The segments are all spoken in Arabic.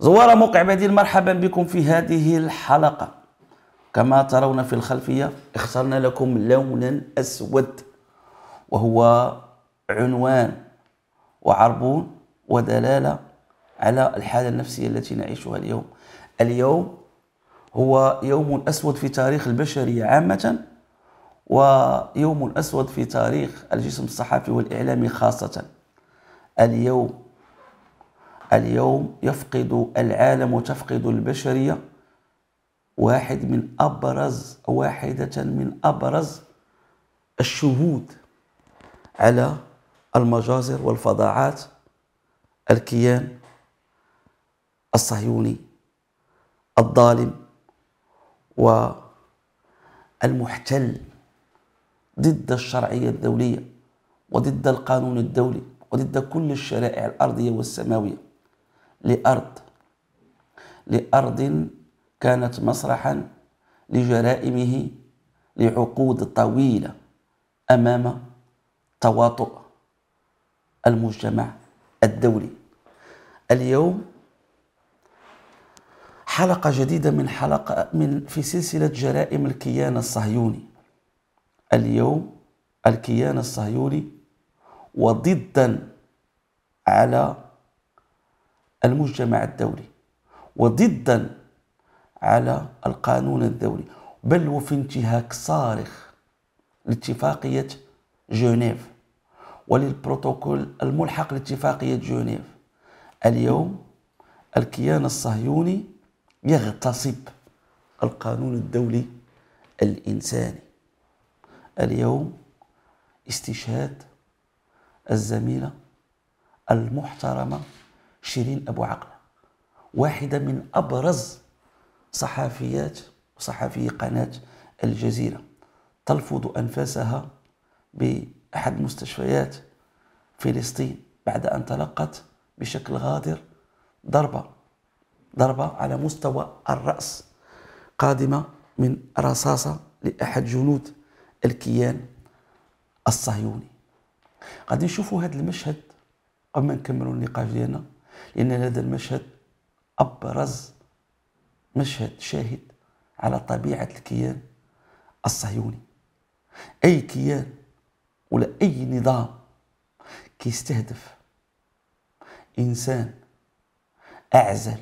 زوار موقع بديل مرحبا بكم في هذه الحلقة كما ترون في الخلفية اخترنا لكم لونا أسود وهو عنوان وعربون ودلالة على الحالة النفسية التي نعيشها اليوم اليوم هو يوم أسود في تاريخ البشرية عامة ويوم أسود في تاريخ الجسم الصحفي والإعلامي خاصة اليوم اليوم يفقد العالم وتفقد البشرية واحد من أبرز واحدة من أبرز الشهود على المجازر والفظاعات الكيان الصهيوني الظالم والمحتل ضد الشرعية الدولية وضد القانون الدولي وضد كل الشرائع الأرضية والسماوية لأرض لأرض كانت مسرحا لجرائمه لعقود طويلة أمام تواطؤ المجتمع الدولي اليوم حلقة جديدة من حلقة من في سلسلة جرائم الكيان الصهيوني اليوم الكيان الصهيوني وضدا على المجتمع الدولي وضدا على القانون الدولي بل وفي انتهاك صارخ لاتفاقية جنيف وللبروتوكول الملحق لاتفاقية جنيف اليوم الكيان الصهيوني يغتصب القانون الدولي الإنساني اليوم استشهاد الزميلة المحترمة شيرين أبو عقلة واحدة من أبرز صحفيات وصحفي قناة الجزيرة تلفظ أنفاسها بأحد مستشفيات فلسطين بعد أن تلقت بشكل غادر ضربة ضربة على مستوى الرأس قادمة من رصاصة لأحد جنود الكيان الصهيوني غادي نشوفوا هذا المشهد قبل ما نكملوا النقاش ديالنا لأن هذا المشهد أبرز مشهد شاهد على طبيعة الكيان الصهيوني أي كيان ولا أي نظام كيستهدف إنسان أعزل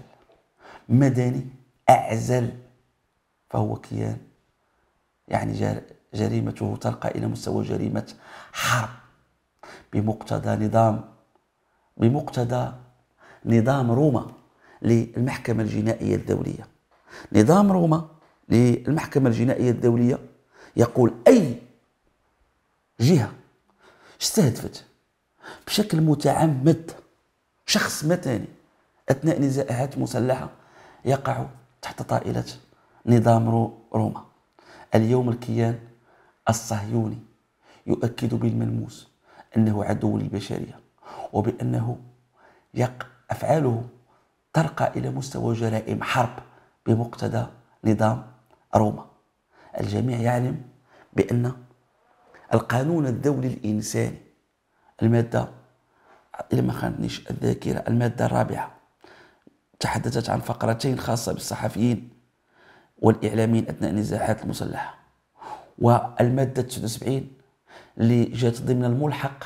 مدني أعزل فهو كيان يعني جريمته ترقى إلى مستوى جريمة حرب بمقتضى نظام بمقتضى نظام روما للمحكمة الجنائية الدولية نظام روما للمحكمة الجنائية الدولية يقول أي جهة استهدفت بشكل متعمد شخص مثلا أثناء نزاعات مسلحة يقع تحت طائلة نظام روما اليوم الكيان الصهيوني يؤكد بالملموس أنه عدو للبشرية وبأنه يق أفعاله ترقى إلى مستوى جرائم حرب بمقتضى نظام روما الجميع يعلم بأن القانون الدولي الإنساني المادة الى ما خانتنيش الذاكرة المادة الرابعة تحدثت عن فقرتين خاصة بالصحفيين والإعلاميين أثناء النزاعات المسلحة والمادة 79 اللي جات ضمن الملحق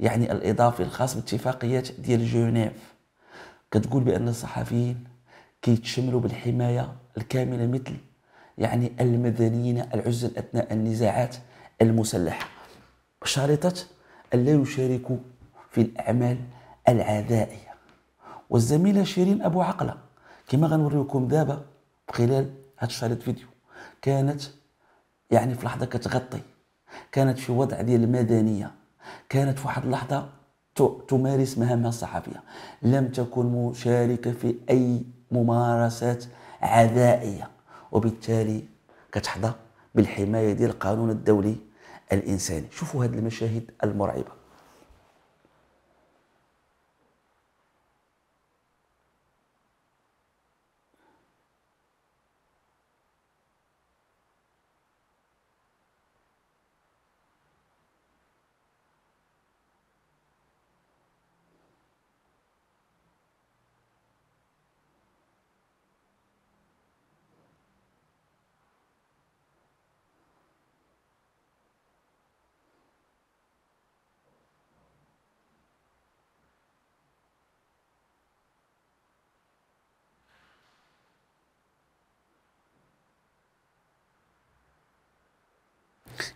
يعني الإضافي الخاص باتفاقيات ديال جنيف كتقول بان الصحفيين كيتشملوا بالحمايه الكامله مثل يعني المدنيين العزل اثناء النزاعات المسلحه شرطة لا يشاركوا في الأعمال العدائية والزميلة شيرين أبو عقلة كما غنوريكم دابا خلال هاد الشريط فيديو كانت يعني في لحظة كتغطي كانت في وضع ديال المدنية كانت في واحد اللحظة تمارس مهامها الصحفية لم تكن مشاركة في أي ممارسات عدائية وبالتالي كتحظى بالحماية ديال القانون الدولي الإنساني شوفوا هذه المشاهد المرعبة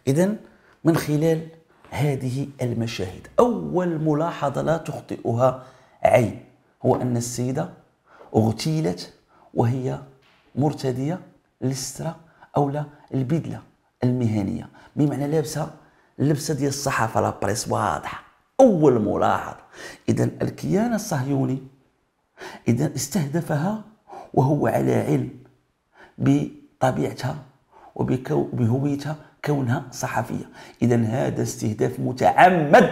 إذا من خلال هذه المشاهد أول ملاحظة لا تخطئها عين هو أن السيدة اغتيلت وهي مرتدية للسترة أو لا البدلة المهنية بمعنى لابسة اللبسة ديال الصحافة لابريس واضحة أول ملاحظة إذا الكيان الصهيوني إذا استهدفها وهو على علم بطبيعتها وبهويتها كونها صحفية إذا هذا استهداف متعمد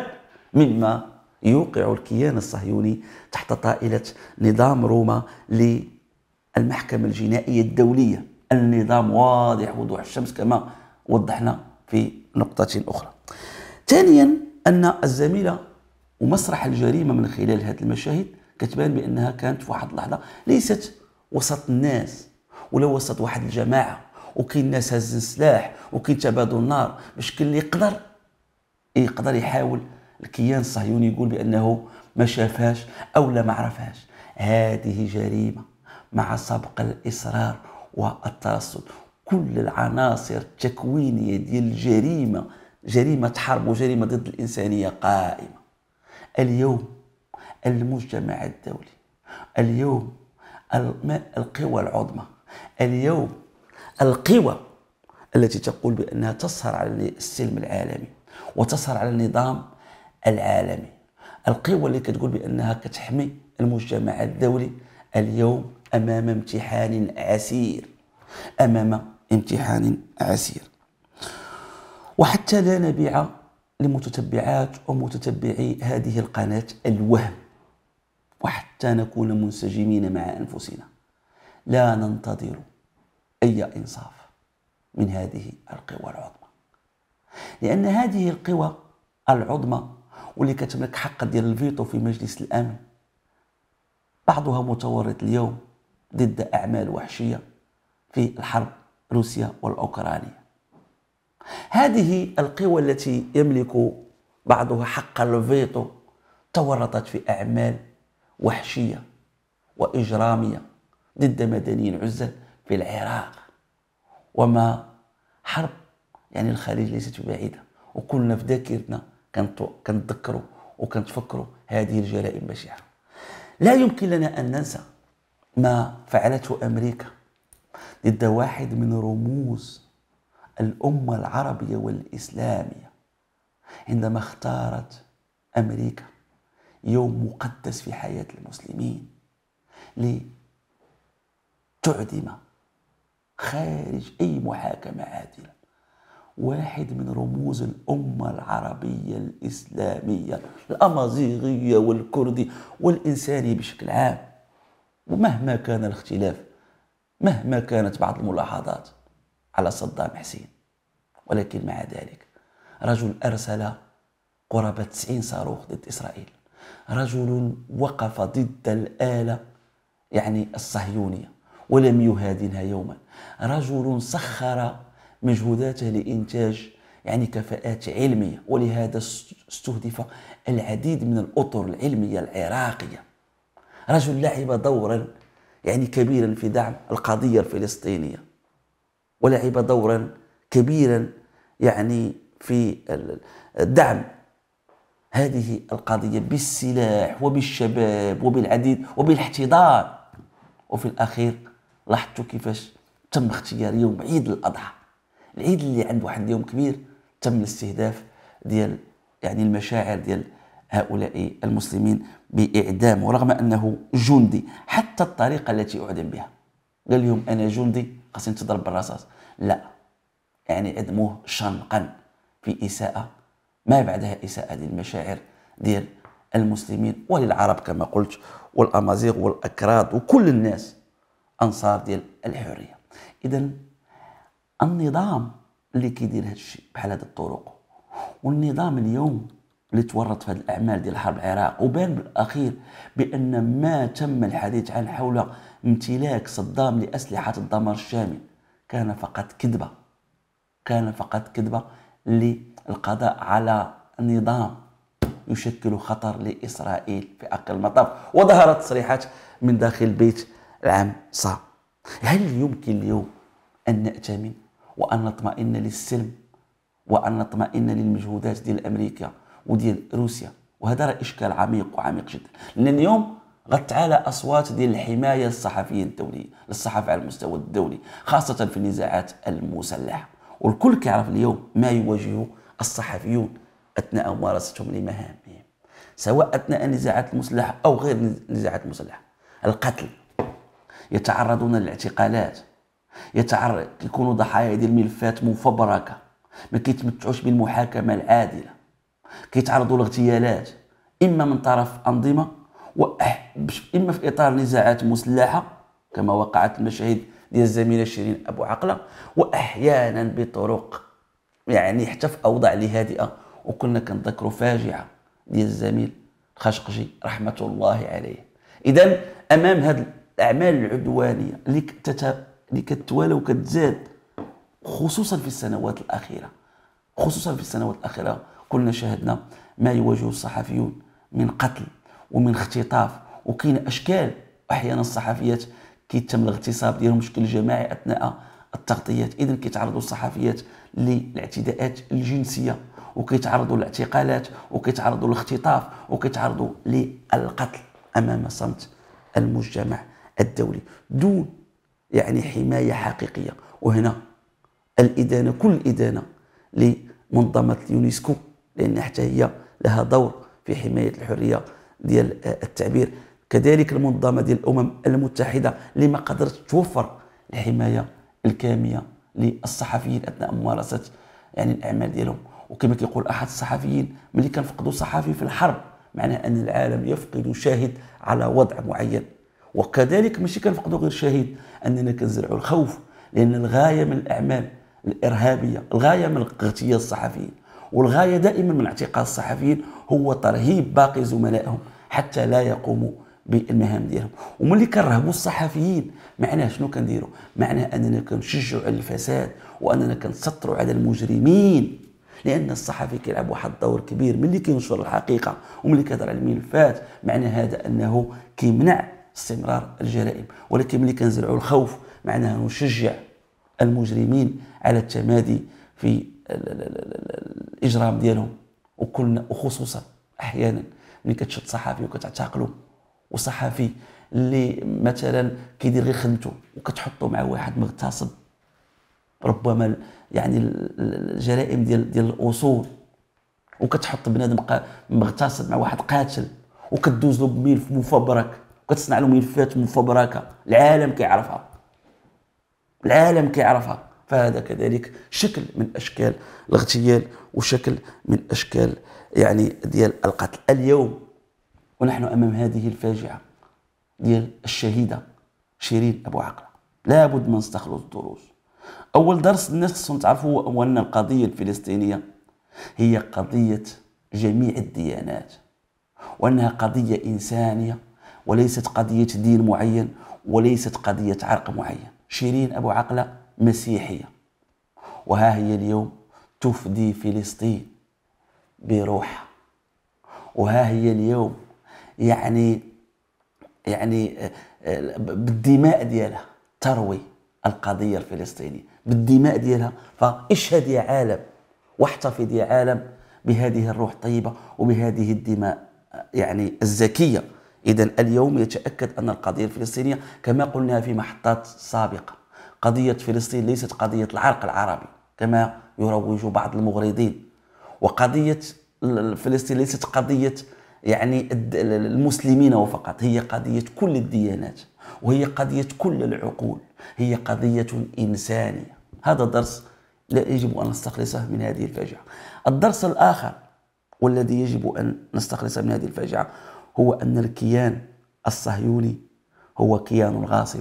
مما يوقع الكيان الصهيوني تحت طائلة نظام روما للمحكمة الجنائية الدولية النظام واضح وضوح الشمس كما وضحنا في نقطة أخرى ثانيا أن الزميلة ومسرح الجريمة من خلال هذه المشاهد كتبان بأنها كانت في واحد اللحظة ليست وسط الناس ولا وسط واحد الجماعة وكاين ناس هازين سلاح وكاين تبادل النار باش كل اللي يقدر يقدر يحاول الكيان الصهيوني يقول بانه ما شافهاش او لا ما عرفهاش هذه جريمه مع سبق الاصرار والترصد كل العناصر التكوينيه ديال الجريمه جريمه حرب وجريمه ضد الانسانيه قائمه اليوم المجتمع الدولي اليوم القوى العظمى اليوم القوى التي تقول بأنها تسهر على السلم العالمي وتسهر على النظام العالمي القوى اللي كتقول بأنها كتحمي المجتمع الدولي اليوم أمام امتحان عسير أمام امتحان عسير وحتى لا نبيع لمتتبعات ومتتبعي هذه القناة الوهم وحتى نكون منسجمين مع أنفسنا لا ننتظر أي إنصاف من هذه القوى العظمى لأن هذه القوى العظمى واللي كتملك حق ديال الفيتو في مجلس الأمن بعضها متورط اليوم ضد أعمال وحشية في الحرب روسيا والأوكرانية هذه القوى التي يملك بعضها حق الفيتو تورطت في أعمال وحشية وإجرامية ضد مدنيين عزل في العراق وما حرب يعني الخليج ليست بعيدة وكلنا في ذاكرتنا كنتذكروا وكنتفكروا هذه الجرائم البشعة لا يمكن لنا أن ننسى ما فعلته أمريكا ضد واحد من رموز الأمة العربية والإسلامية عندما اختارت أمريكا يوم مقدس في حياة المسلمين لتعدم خارج أي محاكمة عادلة واحد من رموز الأمة العربية الإسلامية الأمازيغية والكردي والإنساني بشكل عام ومهما كان الاختلاف مهما كانت بعض الملاحظات على صدام حسين ولكن مع ذلك رجل أرسل قرابة 90 صاروخ ضد إسرائيل رجل وقف ضد الآلة يعني الصهيونية ولم يهادنها يوما رجل سخر مجهوداته لإنتاج يعني كفاءات علمية ولهذا استهدف العديد من الأطر العلمية العراقية رجل لعب دورا يعني كبيرا في دعم القضية الفلسطينية ولعب دورا كبيرا يعني في دعم هذه القضية بالسلاح وبالشباب وبالعديد وبالاحتضان وفي الأخير لاحظتوا كيفاش تم اختيار يوم عيد الاضحى العيد اللي عنده واحد اليوم كبير تم الاستهداف ديال يعني المشاعر ديال هؤلاء المسلمين باعدام ورغم انه جندي حتى الطريقه التي اعدم بها قال لهم انا جندي خاصني تضرب بالرصاص لا يعني عدموه شنقا في اساءه ما بعدها اساءه للمشاعر ديال المسلمين وللعرب كما قلت والامازيغ والاكراد وكل الناس انصار ديال الحريه اذا النظام اللي كيدير هذا الشيء بحال هذه الطرق والنظام اليوم اللي تورط في هذه الاعمال ديال حرب العراق وبان بالاخير بان ما تم الحديث عن حول امتلاك صدام لاسلحه الدمار الشامل كان فقط كذبه كان فقط كذبه للقضاء على نظام يشكل خطر لاسرائيل في اقل المطاف وظهرت تصريحات من داخل بيت العام صعب هل يمكن اليوم أن نأتمن وأن نطمئن للسلم وأن نطمئن للمجهودات ديال أمريكا وديال روسيا وهذا راه إشكال عميق وعميق جدا لأن اليوم غتعالى أصوات ديال الحماية الصحفية الدولية للصحافة على المستوى الدولي خاصة في النزاعات المسلحة والكل كيعرف اليوم ما يواجهه الصحفيون أثناء ممارستهم لمهامهم سواء أثناء النزاعات المسلحة أو غير النزاعات المسلحة القتل يتعرضون للاعتقالات يتعرض كيكونوا ضحايا ديال ملفات مفبركه ما كيتمتعوش بالمحاكمه العادله كيتعرضوا لاغتيالات اما من طرف انظمه اما في اطار نزاعات مسلحه كما وقعت المشاهد ديال الزميله شيرين ابو عقله واحيانا بطرق يعني حتى في اوضاع اللي هادئه وكنا كنذكروا فاجعه ديال الزميل خشقجي رحمه الله عليه اذا امام هذا الاعمال العدوانيه اللي تت... اللي كتوالى وكتزاد خصوصا في السنوات الاخيره خصوصا في السنوات الاخيره كلنا شاهدنا ما يواجه الصحفيون من قتل ومن اختطاف وكاين اشكال احيانا الصحفيات كيتم الاغتصاب ديالهم بشكل جماعي اثناء التغطيات اذا كيتعرضوا الصحفيات للاعتداءات الجنسيه وكيتعرضوا للاعتقالات وكيتعرضوا للاختطاف وكيتعرضوا للقتل امام صمت المجتمع الدولي دون يعني حماية حقيقية وهنا الإدانة كل إدانة لمنظمة اليونسكو لأن حتى هي لها دور في حماية الحرية ديال آه، التعبير كذلك المنظمة ديال الأمم المتحدة اللي ما قدرت توفر الحماية الكامية للصحفيين أثناء ممارسة يعني الأعمال ديالهم وكما كيقول أحد الصحفيين ملي كنفقدوا صحفي في الحرب معناه أن العالم يفقد شاهد على وضع معين وكذلك ماشي كنفقدوا غير شهيد اننا كنزرعوا الخوف لان الغايه من الاعمال الارهابيه الغايه من اغتيال الصحفيين والغايه دائما من اعتقال الصحفيين هو ترهيب باقي زملائهم حتى لا يقوموا بالمهام ديالهم وملي كنرهبوا الصحفيين معناه شنو كنديروا معناه اننا كنشجعوا على الفساد واننا كنسطروا على المجرمين لان الصحفي كيلعب واحد الدور كبير ملي كينشر الحقيقه وملي كيهضر على الملفات معنى هذا انه كيمنع استمرار الجرائم ولكن ملي كنزرعوا الخوف معناها نشجع المجرمين على التمادي في الاجرام ديالهم وكلنا وخصوصا احيانا ملي كتشد صحفي وكتعتقلو وصحفي اللي مثلا كيدير غير خدمته وكتحطو مع واحد مغتصب ربما يعني الجرائم ديال ديال الاصول وكتحط بنادم مغتصب مع واحد قاتل وكدوز له بملف مفبرك كتصنع له ملفات مفبركه العالم كيعرفها العالم كيعرفها فهذا كذلك شكل من اشكال الاغتيال وشكل من اشكال يعني ديال القتل اليوم ونحن امام هذه الفاجعه ديال الشهيده شيرين ابو عقله لابد من نستخلص الدروس اول درس الناس خصهم تعرفوا هو ان القضيه الفلسطينيه هي قضيه جميع الديانات وانها قضيه انسانيه وليست قضية دين معين وليست قضية عرق معين شيرين أبو عقلة مسيحية وها هي اليوم تفدي فلسطين بروحها وها هي اليوم يعني يعني آه، بالدماء ديالها تروي القضية الفلسطينية بالدماء ديالها فاشهد يا عالم واحتفظ يا عالم بهذه الروح الطيبة وبهذه الدماء يعني الزكية إذا اليوم يتأكد أن القضية الفلسطينية كما قلنا في محطات سابقة قضية فلسطين ليست قضية العرق العربي كما يروج بعض المغرضين وقضية فلسطين ليست قضية يعني المسلمين فقط هي قضية كل الديانات وهي قضية كل العقول هي قضية إنسانية هذا درس لا يجب أن نستخلصه من هذه الفاجعة الدرس الآخر والذي يجب أن نستخلصه من هذه الفاجعة هو أن الكيان الصهيوني هو كيان غاصب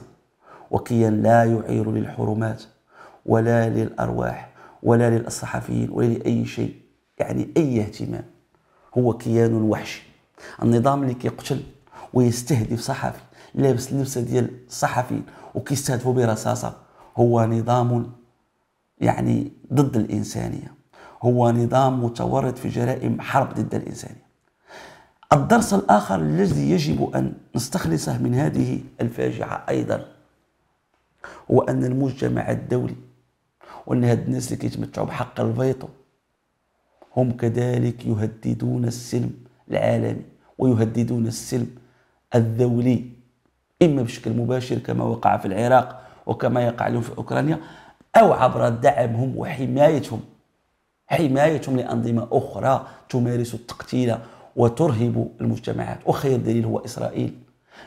وكيان لا يعير للحرمات ولا للأرواح ولا للصحفيين ولا لأي شيء يعني أي اهتمام هو كيان وحشي النظام اللي كيقتل ويستهدف صحفي لابس اللبسة ديال الصحفيين وكيستهدفوا برصاصة هو نظام يعني ضد الإنسانية هو نظام متورط في جرائم حرب ضد الإنسانية الدرس الآخر الذي يجب أن نستخلصه من هذه الفاجعة أيضا هو أن المجتمع الدولي وأن هاد الناس اللي كيتمتعوا بحق الفيتو هم كذلك يهددون السلم العالمي ويهددون السلم الدولي إما بشكل مباشر كما وقع في العراق وكما يقع اليوم في أوكرانيا أو عبر دعمهم وحمايتهم حمايتهم لأنظمة أخرى تمارس التقتيل وترهب المجتمعات وخير دليل هو إسرائيل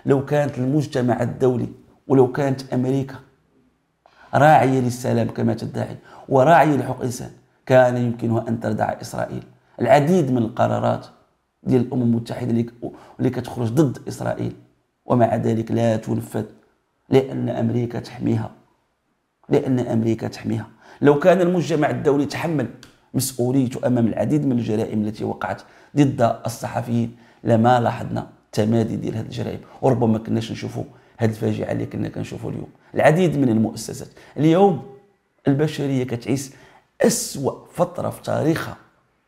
لو كانت المجتمع الدولي ولو كانت أمريكا راعية للسلام كما تدعي وراعية لحقوق الإنسان كان يمكنها أن تردع إسرائيل العديد من القرارات ديال الأمم المتحدة اللي كتخرج ضد إسرائيل ومع ذلك لا تنفذ لأن أمريكا تحميها لأن أمريكا تحميها لو كان المجتمع الدولي تحمل مسؤوليته أمام العديد من الجرائم التي وقعت ضد الصحفيين لما لاحظنا تمادي ديال هذه الجرائم وربما كناش نشوفوا هذه الفاجعه اللي كنا كنشوفوا اليوم العديد من المؤسسات اليوم البشريه كتعيش اسوا فتره في تاريخها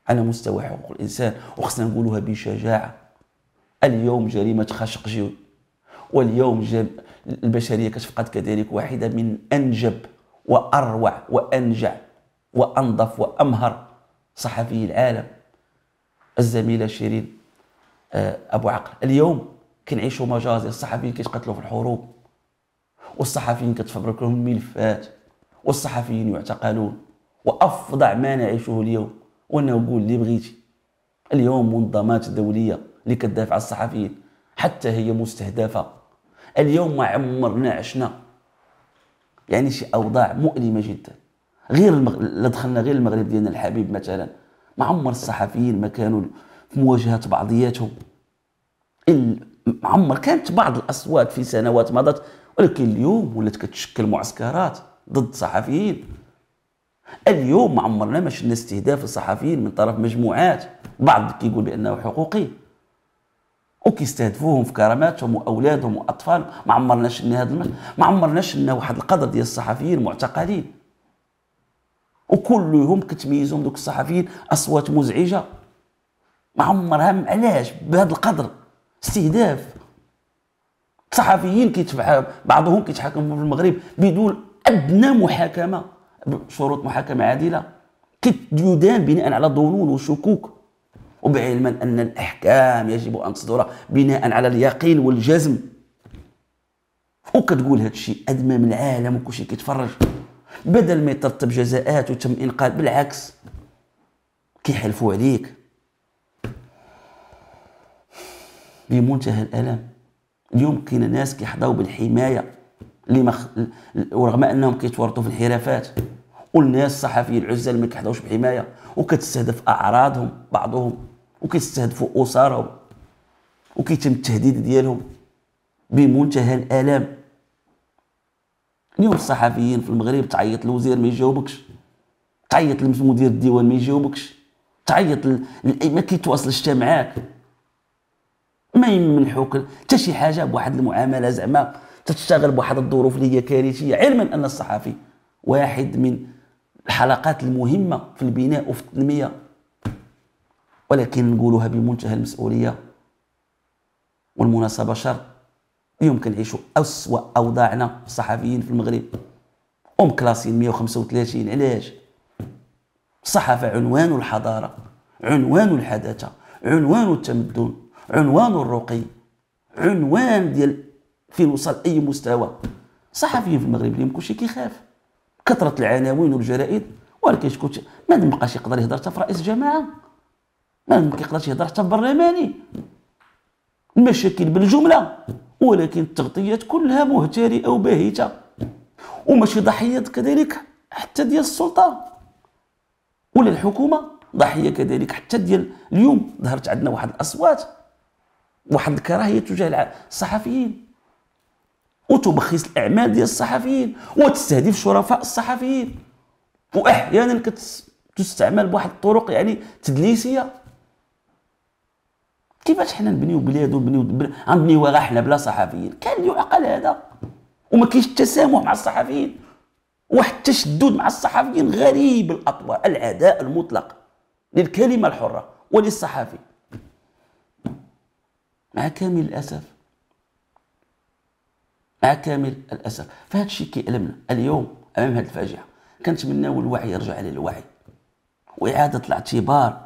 على مستوى حقوق الانسان وخصنا نقولوها بشجاعه اليوم جريمه خاشقجي واليوم جاب البشريه كتفقد كذلك واحده من انجب واروع وانجع وانظف وامهر صحفي العالم الزميله آه، شيرين ابو عقل اليوم كنعيشوا مجازر الصحفيين كيتقتلوا في الحروب والصحفيين كتفبرك لهم الملفات والصحفيين يعتقلون وافظع ما نعيشه اليوم وانا نقول اللي بغيتي اليوم منظمات دوليه اللي كتدافع على الصحفيين حتى هي مستهدفه اليوم ما عمرنا عشنا يعني شي اوضاع مؤلمه جدا غير المغ... لا دخلنا غير المغرب ديالنا الحبيب مثلا ما عمر الصحفيين ما كانوا في مواجهه بعضياتهم عمر كانت بعض الاصوات في سنوات مضت ولكن اليوم ولات كتشكل معسكرات ضد صحفيين اليوم ما عمرنا ما شفنا استهداف الصحفيين من طرف مجموعات بعض كيقول بانه حقوقي وكيستهدفوهم في كراماتهم واولادهم واطفالهم ما عمرنا شفنا هذا ما عمرنا شفنا واحد القدر ديال الصحفيين معتقلين وكلهم كتميزهم دوك الصحفيين اصوات مزعجه ما عمرها علاش بهذا القدر استهداف صحفيين بعضهم كيتحاكموا في المغرب بدون ادنى محاكمه شروط محاكمه عادله كيدان بناء على ظنون وشكوك وبعلما ان الاحكام يجب ان تصدر بناء على اليقين والجزم وكتقول هذا الشيء من العالم وكل شيء كيتفرج بدل ما يترتب جزاءات وتم انقاذ بالعكس كيحلفوا عليك بمنتهى الالم اليوم كاين ناس كيحظاو بالحمايه اللي مخ... ورغم انهم كيتورطوا في الحرافات والناس الصحفيين العزال ما كيحظاوش بحمايه وكتستهدف اعراضهم بعضهم وكيستهدفوا اسرهم وكيتم التهديد ديالهم بمنتهى الالم اليوم الصحفيين في المغرب تعيط للوزير ما يجاوبكش تعيط لمدير الديوان ما يجاوبكش تعيط ل... ما كيتواصلش حتى معاك ما يمنحوك حتى شي حاجه بواحد المعامله زعما تشتغل بواحد الظروف اللي هي كارثيه علما ان الصحفي واحد من الحلقات المهمه في البناء وفي التنميه ولكن نقولها بمنتهى المسؤوليه والمناسبه شرط يمكن يعيشوا أسوأ أوضاعنا الصحفيين في المغرب أم كلاسين 135 علاش؟ الصحافة عنوان الحضارة عنوان الحداثة عنوان التمدن عنوان الرقي عنوان ديال فين وصل أي مستوى الصحفيين في المغرب اليوم كلشي كيخاف كثرة العناوين والجرائد ولكن شكون ما بقاش يقدر يهضر حتى في رئيس جماعة ما يقدرش يهضر حتى في برلماني المشاكل بالجملة ولكن التغطيات كلها مهترئه وباهته وماشي ضحيات كذلك حتى ديال السلطه ولا الحكومه ضحيه كذلك حتى ديال اليوم ظهرت عندنا واحد الاصوات واحد الكراهيه تجاه الصحفيين وتبخيص الاعمال ديال الصحفيين وتستهدف شرفاء الصحفيين واحيانا كتستعمل بواحد الطرق يعني تدليسيه كيفاش حنا نبنيو بلاد ونبنيو غنبنيوها غير حنا بلا صحفيين كان يعقل هذا وما كاينش التسامح مع الصحفيين واحد التشدد مع الصحفيين غريب الاطوار العداء المطلق للكلمه الحره وللصحفي مع كامل الاسف مع كامل الاسف فهذا الشيء كيألمنا اليوم امام هذه الفاجعه كنتمناو الوعي يرجع للوعي واعاده الاعتبار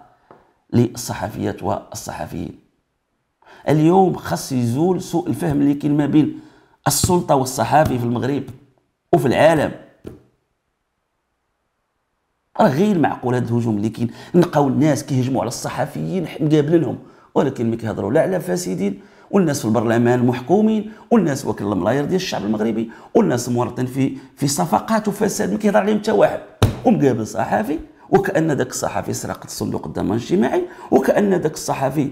للصحفيات والصحفيين اليوم خص يزول سوء الفهم اللي كاين ما بين السلطه والصحافي في المغرب وفي العالم راه غير معقول هذا الهجوم اللي كاين نلقاو الناس كيهجموا على الصحفيين مقابلينهم ولكن ملي كيهضروا لا على فاسدين والناس في البرلمان محكومين والناس واكل الملاير ديال الشعب المغربي والناس مورطين في في صفقات وفساد ما كيهضر عليهم حتى واحد ومقابل صحافي وكان ذاك الصحفي سرق الصندوق الضمان الاجتماعي وكان ذاك الصحفي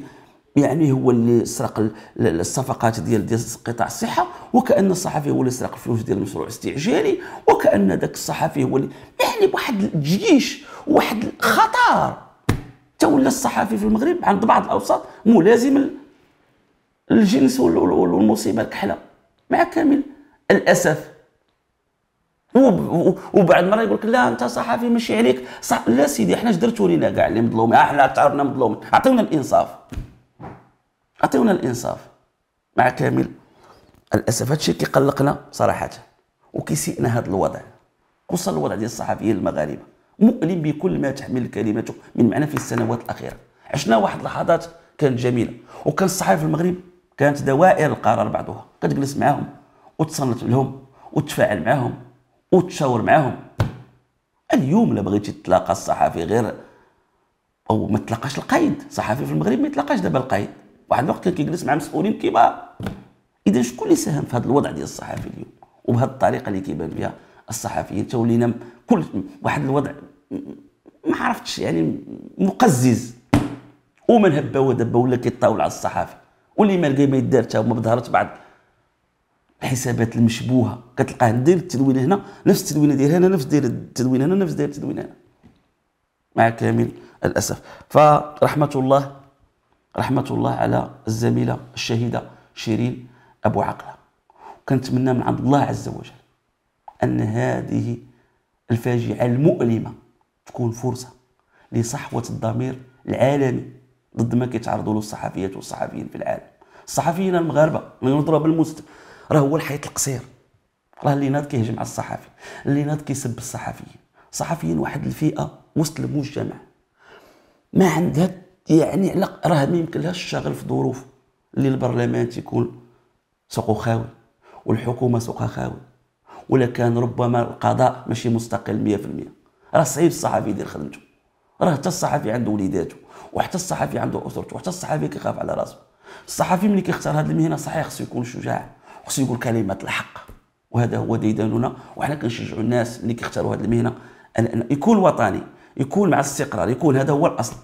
يعني هو اللي سرق الصفقات ديال ديال قطاع الصحه وكان الصحفي هو اللي سرق الفلوس ديال المشروع الاستعجالي وكان ذاك الصحفي هو اللي يعني بواحد الجيش واحد الخطر تولى الصحفي في المغرب عند بعض الاوساط ملازم الجنس والمصيبه الكحله مع كامل الاسف وبعد مره يقول لك لا انت صحفي ماشي عليك صح لا سيدي حنا اش درتوا لينا كاع اللي مظلومين آه، حنا تعرفنا مظلومين عطيونا الانصاف اعطيونا الانصاف مع كامل الاسف هادشي كيقلقنا صراحه وكيسيئنا هذا الوضع وصل الوضع ديال الصحفيين المغاربه مؤلم بكل ما تحمل كلمته من معنى في السنوات الاخيره عشنا واحد اللحظات كانت جميله وكان الصحافه في المغرب كانت دوائر القرار بعضها كتجلس معاهم وتصنت لهم وتفاعل معاهم وتشاور معاهم اليوم لا بغيتي تتلاقى الصحفي غير او ما تلاقاش القيد صحفي في المغرب ما يتلاقاش دابا القيد واحد الوقت كيجلس مع مسؤولين كبار اذا شكون اللي ساهم في هذا الوضع ديال الصحافي اليوم وبهذه الطريقه اللي كيبان بها الصحفيين تولينا كل واحد الوضع ما عرفتش يعني مقزز ومن هب ودب ولا كيطاول على الصحافي واللي ما لقى ما يدار حتى هما بعض الحسابات المشبوهه كتلقاه ندير التدوين هنا نفس التدوينه ديال هنا نفس دير التدوين هنا نفس دير التدوين هنا مع كامل الاسف فرحمه الله رحمه الله على الزميله الشهيده شيرين ابو عقله وكنتمنى من عند الله عز وجل ان هذه الفاجعه المؤلمه تكون فرصه لصحوه الضمير العالمي ضد ما كيتعرضوا له الصحفيات والصحفيين في العالم الصحفيين المغاربه نضرب المست راه هو الحيط القصير راه اللي ناض كيهجم على الصحفي اللي ناض كيسب الصحفيين صحفيين واحد الفئه وسط المجتمع ما عندها يعني على راه ما يمكنلهاش تشتغل في ظروف اللي البرلمان تيكون سوقه خاوي والحكومه سوقها خاوي ولا كان ربما القضاء ماشي مستقل 100% راه صعيب الصحفي يدير خدمته راه حتى الصحفي عنده وليداته وحتى الصحفي عنده اسرته وحتى الصحفي كيخاف على راسه الصحفي ملي كيختار هذه المهنه صحيح خصو يكون شجاع خصو يقول كلمات الحق وهذا هو ديداننا وحنا كنشجعوا الناس اللي كيختاروا هذه المهنه ان يكون وطني يكون مع الاستقرار يكون هذا هو الاصل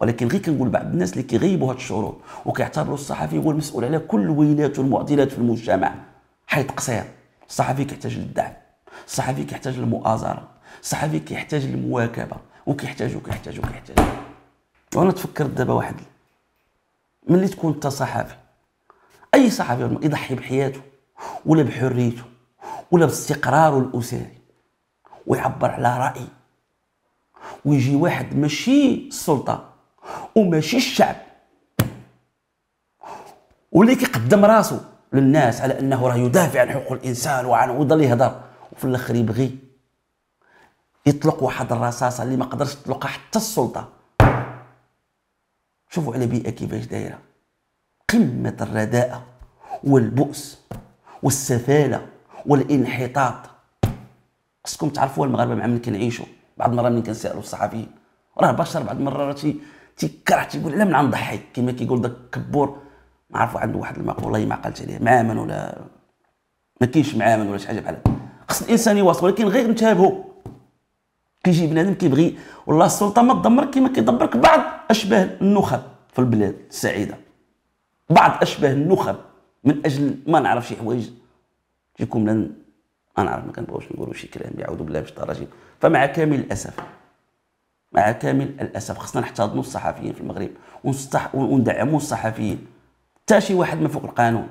ولكن غير كنقول بعض الناس اللي كيغيبوا هاد الشروط وكيعتبروا الصحفي هو المسؤول على كل الويلات والمعضلات في المجتمع حيت قصير الصحفي كيحتاج للدعم الصحفي كيحتاج للمؤازره الصحفي كيحتاج للمواكبه وكيحتاج وكيحتاج وكيحتاج وانا تفكرت دابا واحد ملي تكون انت صحفي اي صحفي يضحي بحياته ولا بحريته ولا باستقراره الاسري ويعبر على راي ويجي واحد ماشي السلطه وماشي الشعب واللي كيقدم راسو للناس على انه راه يدافع عن حقوق الانسان وعن ويضل يهضر وفي الاخر يبغي يطلق واحد الرصاصه اللي ما قدرش تطلقها حتى السلطه شوفوا على بيئه كيفاش دايره قمه الرداءه والبؤس والسفاله والانحطاط خصكم تعرفوا المغاربه مع من كنعيشوا بعض المرات من كنسالوا الصحفيين راه بشر بعض المرات تيكره تيقول لا من عند ضحي كما كيقول داك كبور ما عرف عنده واحد المقوله والله ما عقلت عليها معامن ولا ما كاينش معامن ولا شي حاجه بحال هكا خص الانسان يواصل ولكن غير انتبهوا كيجي بنادم كيبغي والله السلطه ما تدمر كما كيدبرك بعض اشباه النخب في البلاد السعيده بعض اشباه النخب من اجل ما نعرف شي حوايج تيكون انا عارف ما كنبغيوش نقولوا شي كلام يعوذ بالله باش الرجيم فمع كامل الاسف مع كامل الاسف خصنا نحتضنوا الصحفيين في المغرب ونستح وندعموا الصحفيين حتى شي واحد ما فوق القانون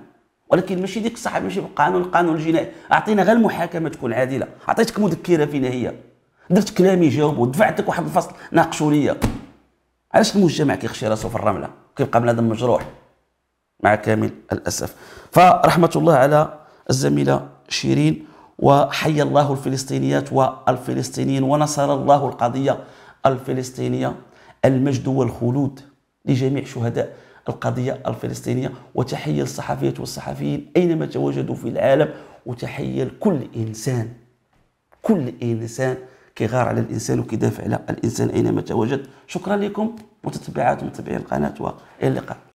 ولكن ماشي ديك الصحفي ماشي فوق القانون القانون الجنائي اعطينا غير المحاكمه تكون عادله عطيتك مذكره فينا هي درت كلامي جاوبوا دفعتك واحد الفصل ناقشوا لي علاش المجتمع كيخشي راسو في الرمله كيبقى بنادم مجروح مع كامل الاسف فرحمه الله على الزميله شيرين وحيا الله الفلسطينيات والفلسطينيين ونصر الله القضيه الفلسطينية المجد والخلود لجميع شهداء القضية الفلسطينية وتحية الصحفية والصحفيين أينما تواجدوا في العالم وتحية لكل إنسان كل إنسان كيغار على الإنسان وكيدافع على الإنسان أينما تواجد شكرا لكم متتبعات ومتابعي القناة وإلى اللقاء